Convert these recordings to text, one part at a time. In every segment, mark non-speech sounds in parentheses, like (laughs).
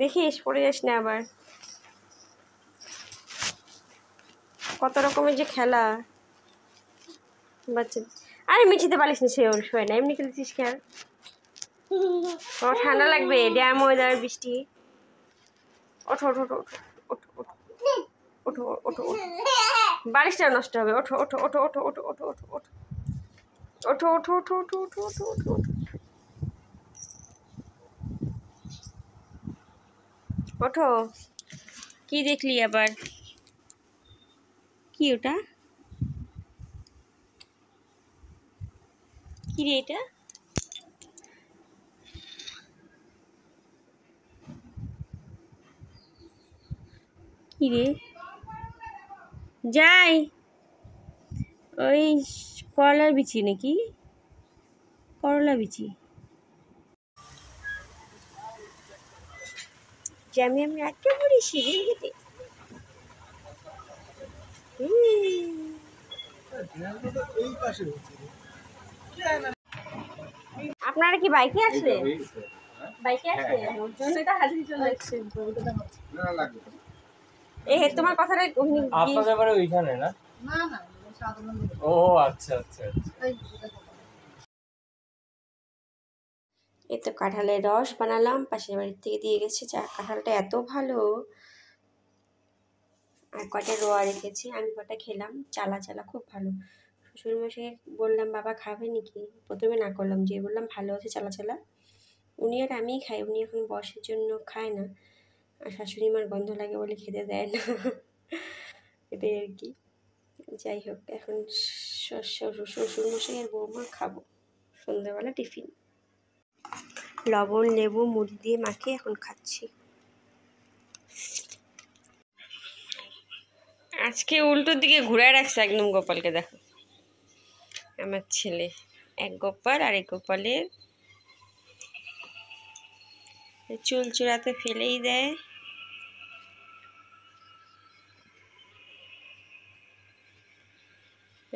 দেখিস পড়ে যাস না আবার কত রকমের যে খেলা বাচ্চা আরে মিছিতে পারিস না সে ওর শোয় না এমনি খেলেছিস খেয়াল তোমার ঠান্ডা লাগবে ড্যাম ওয়েদার বৃষ্টি ওঠো ওঠো ওঠো ওঠো ওঠো ওঠো ওঠো ওঠো বালিশটা নষ্ট হবে ওঠো ওঠো ওঠো ওঠো ওঠো ওঠো ওঠো ওঠো ওঠো ওঠো ওঠো ওঠো ওঠো ওঠো ওঠো ওঠো ওঠো কি দেখলি আবার কি ওটা কি রে এটা কি রে যাই ওই করলার বিচি নাকি করলা বিচি জ্যামে আমি আটকে পড়ি সিঁড়ির গেটে আপনারা কি বাইকে আসলে বাইকে হ্যাঁ, আসলে হ্যাঁ। এ তোমার কথাটা আপনাদের ওইখানে না না না ও আচ্ছা আচ্ছা আচ্ছা এ তো কাঁঠালের রস বানালাম পাশের বাড়ির থেকে দিয়ে গেছে যা কাঁঠালটা এত ভালো আর কটা রোয়া রেখেছি আমি কটা খেলাম চালা চালা খুব ভালো শ্বশুরমশাইকে বললাম বাবা খাবে নাকি প্রথমে না করলাম যে বললাম ভালো আছে চালা চালা উনি আর আমিই খাই উনি এখন বসের জন্য খায় না আর শাশুড়ি মার গন্ধ লাগে বলে খেতে দেয় না এটাই আর কি যাই হোক এখন শ্বশুরমশাই আর বৌমা খাবো সন্ধ্যাবেলা টিফিন লবণ লেবু মুড়ি দিয়ে মাখিয়ে এখন খাচ্ছি আজকে উল্টো দিকে ঘুরায় রাখছে একদম গোপালকে দেখো আমার ছেলে এক গোপাল আর এক গোপালের চুল চুড়াতে ফেলেই দেয়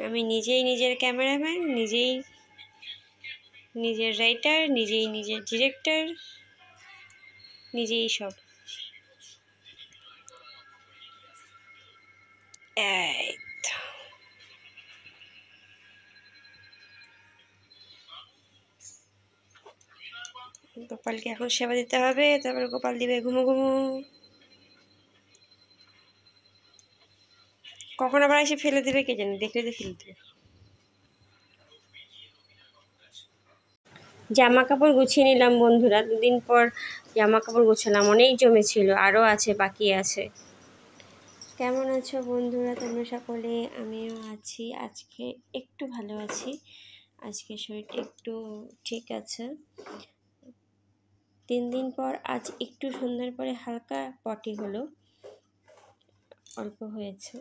আমি নিজেই নিজের ক্যামেরাম্যান নিজেই নিজের রাইটার নিজেই নিজের ডিরেক্টর নিজেই সব গোপালকে এখন সেবা দিতে হবে তারপরে গোপাল দিবে ঘুমো ঘুমো কখন আবার এসে ফেলে দেবে কে জানে দেখলে তো ফেলে দেবে জামা কাপড় গুছিয়ে নিলাম বন্ধুরা দুদিন পর জামা কাপড় গুছালাম অনেক জমেছিল আরও আছে বাকি আছে কেমন আছো বন্ধুরা তোমরা সকলে আমিও আছি আজকে একটু ভালো আছি আজকে শরীরটা একটু ঠিক আছে তিন দিন পর আজ একটু সুন্দর পরে হালকা পটি হলো অল্প হয়েছে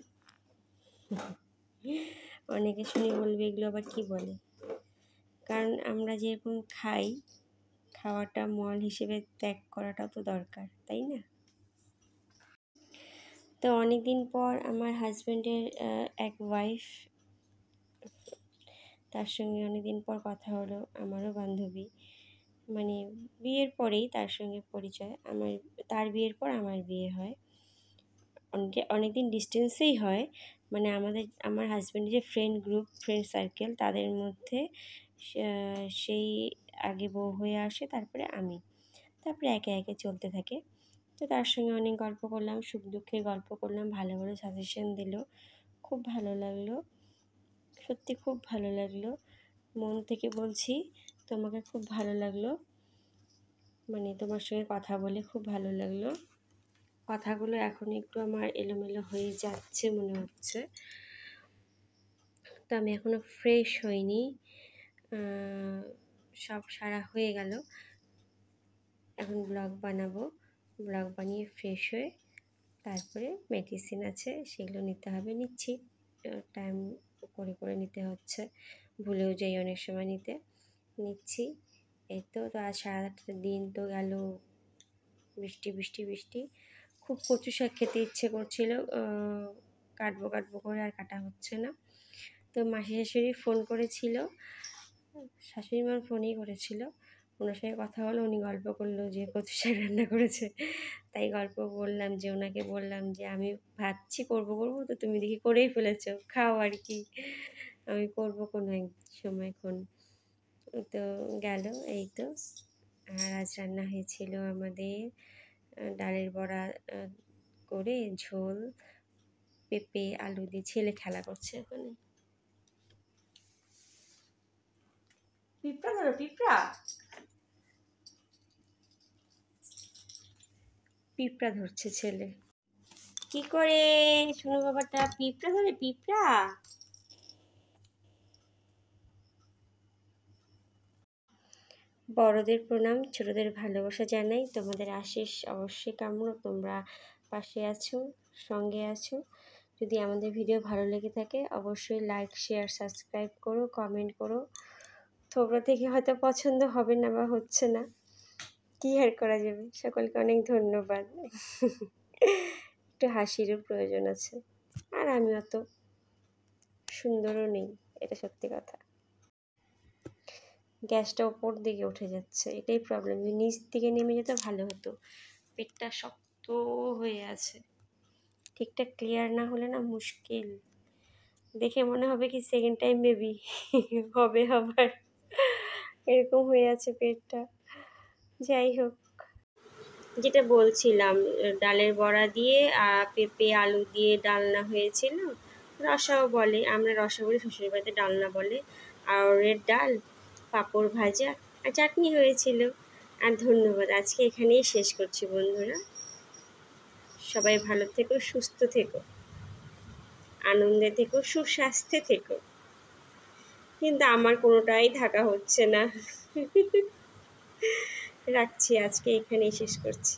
অনেকে শুনি বলবে এগুলো আবার কি বলে কারণ আমরা যেরকম খাই খাওয়াটা মল হিসেবে ত্যাগ করাটাও তো দরকার তাই না তো অনেক দিন পর আমার হাজব্যান্ডের এক ওয়াইফ তার সঙ্গে অনেক দিন পর কথা হলো আমারও বান্ধবী মানে বিয়ের পরেই তার সঙ্গে পরিচয় আমার তার বিয়ের পর আমার বিয়ে হয় অনেকে অনেক দিন ডিস্টেন্সেই হয় মানে আমাদের আমার হাজব্যান্ডের যে ফ্রেন্ড গ্রুপ ফ্রেন্ড সার্কেল তাদের মধ্যে সেই আগে বউ হয়ে আসে তারপরে আমি তারপরে একে একে চলতে থাকে তো তার সঙ্গে অনেক গল্প করলাম সুখ দুঃখের গল্প করলাম ভালো ভালো সাজেশন দিল খুব ভালো লাগলো সত্যি খুব ভালো লাগলো মন থেকে বলছি তোমাকে খুব ভালো লাগলো মানে তোমার সঙ্গে কথা বলে খুব ভালো লাগলো কথাগুলো এখন একটু আমার এলোমেলো হয়ে যাচ্ছে মনে হচ্ছে তো আমি এখনও ফ্রেশ হইনি সব সারা হয়ে গেল এখন ব্লগ বানাবো ব্লগ বানিয়ে ফ্রেশ হয়ে তারপরে মেডিসিন আছে সেগুলো নিতে হবে নিচ্ছি টাইম করে করে নিতে হচ্ছে ভুলেও যাই অনেক সময় নিতে নিচ্ছি এই তো তো আজ সারাটা দিন তো গেল বৃষ্টি বৃষ্টি বৃষ্টি খুব কচু শাক খেতে ইচ্ছে করছিল কাটবো কাটবো করে আর কাটা হচ্ছে না তো মাসি শাশুড়ি ফোন করেছিল শাশুড়ি মার ফোনই করেছিল ওনার সঙ্গে কথা হলো উনি গল্প করলো যে কচু শাক রান্না করেছে তাই গল্প বললাম যে ওনাকে বললাম যে আমি ভাবছি করব করব তো তুমি দেখি করেই ফেলেছো খাও আর কি আমি করব কোনো এক সময় এখন তো গেল এই তো আর আজ রান্না হয়েছিল আমাদের ডালের বড়া করে ঝোল পেঁপে আলু দিয়ে ছেলে খেলা করছে ওখানে পিঁপড়া ধরো পিঁপড়া পিঁপড়া ধরছে ছেলে কি করে শুনো বাবাটা পিঁপড়া ধরে পিঁপড়া বড়দের প্রণাম ছোটদের ভালোবাসা জানাই তোমাদের আশিস অবশ্যই কামড় তোমরা পাশে আছো সঙ্গে আছো যদি আমাদের ভিডিও ভালো লেগে থাকে অবশ্যই লাইক শেয়ার সাবস্ক্রাইব করো কমেন্ট করো তোমরা দেখে হয়তো পছন্দ হবে না বা হচ্ছে না কী আর করা যাবে সকলকে অনেক ধন্যবাদ একটু হাসিরও প্রয়োজন আছে আর আমি অত সুন্দরও নেই এটা সত্যি কথা গ্যাসটা ওপর দিকে উঠে যাচ্ছে এটাই প্রবলেম নিচ দিকে নেমে যেতে ভালো হতো পেটটা শক্ত হয়ে আছে ঠিকঠাক ক্লিয়ার না হলে না মুশকিল দেখে মনে হবে কি সেকেন্ড টাইম বেবি হবে আবার এরকম হয়ে আছে পেটটা যাই হোক যেটা বলছিলাম ডালের বড়া দিয়ে পেঁপে আলু দিয়ে ডালনা হয়েছিল রসাও বলে আমরা রসা বলি শ্বশুরবাড়িতে ডালনা বলে আর রেড ডাল পাঁপড় ভাজা আর চাটনি হয়েছিল আর ধন্যবাদ আজকে এখানেই শেষ করছি বন্ধুরা সবাই ভালো থেকো সুস্থ থেকো আনন্দে থেকো সুস্বাস্থ্যে থেকো কিন্তু আমার কোনোটাই থাকা হচ্ছে না (laughs) রাখছি আজকে এখানেই শেষ করছি